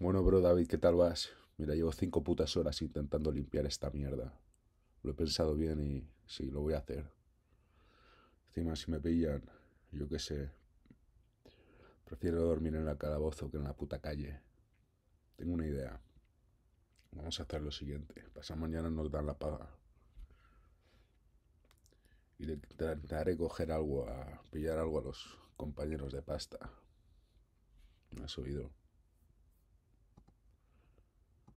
Bueno, bro, David, ¿qué tal vas? Mira, llevo cinco putas horas intentando limpiar esta mierda. Lo he pensado bien y sí, lo voy a hacer. Encima, si me pillan, yo qué sé. Prefiero dormir en el calabozo que en la puta calle. Tengo una idea. Vamos a hacer lo siguiente. Pasa mañana nos dan la paga. Y le intentaré coger algo a... pillar algo a los compañeros de pasta. ¿Me has oído?